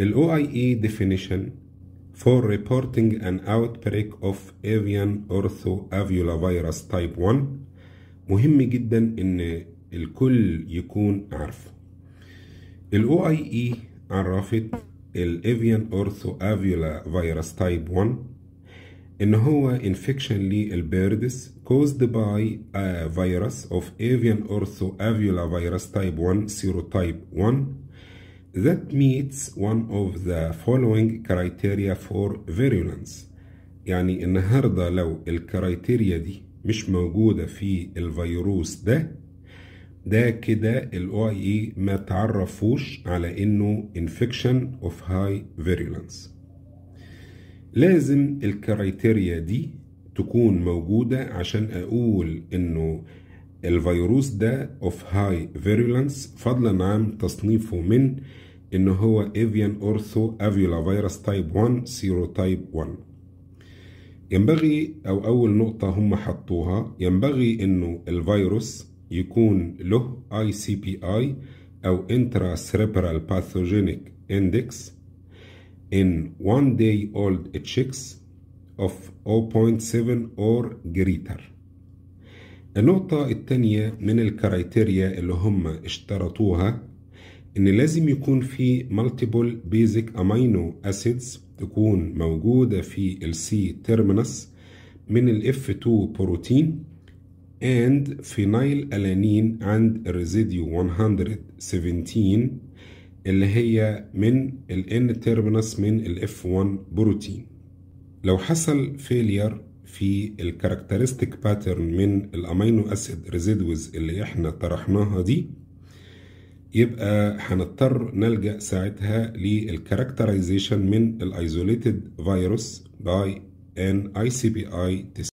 The OIE definition for reporting an outbreak of avian orthoavulavirus type 1 مهم جدا ان الكل يكون عارفه ال OIE عرفت ال avian orthoavulavirus type 1 ان هو infection للبيردز caused by a virus of avian orthoavulavirus type 1 serotype 1 that meets one of the following criteria for virulence يعني النهاردة لو الكرايتيريا دي مش موجودة في الفيروس ده ده كده الـ OIE ما تعرفوش على انه infection of high virulence لازم الكرايتيريا دي تكون موجودة عشان اقول انه الفيروس ده of high virulence فضلا عن تصنيفه من ان هو avian ortho avula virus type 1 serotype 1 ينبغي او اول نقطة هم حطوها ينبغي انه الفيروس يكون له ICPI او intracerebral pathogenic index in one day old chicks of 0.7 or greater النقطة الثانية من الكرايتيريا اللي هم اشترطوها إن لازم يكون في مالتيبل بيزك أمينو أسيدز تكون موجودة في الـ C terminus من الـ F2 بروتين and فينايل ألانين عند residue 117 اللي هي من الـ N terminus من الـ F1 بروتين لو حصل failure في الكاركترستيك باترن من الامينو اسيد ريزيدوز اللي احنا طرحناها دي يبقى هنضطر نلجا ساعتها للكاركترايزيشن من الايزوليتد فيروس باي ان اي سي بي اي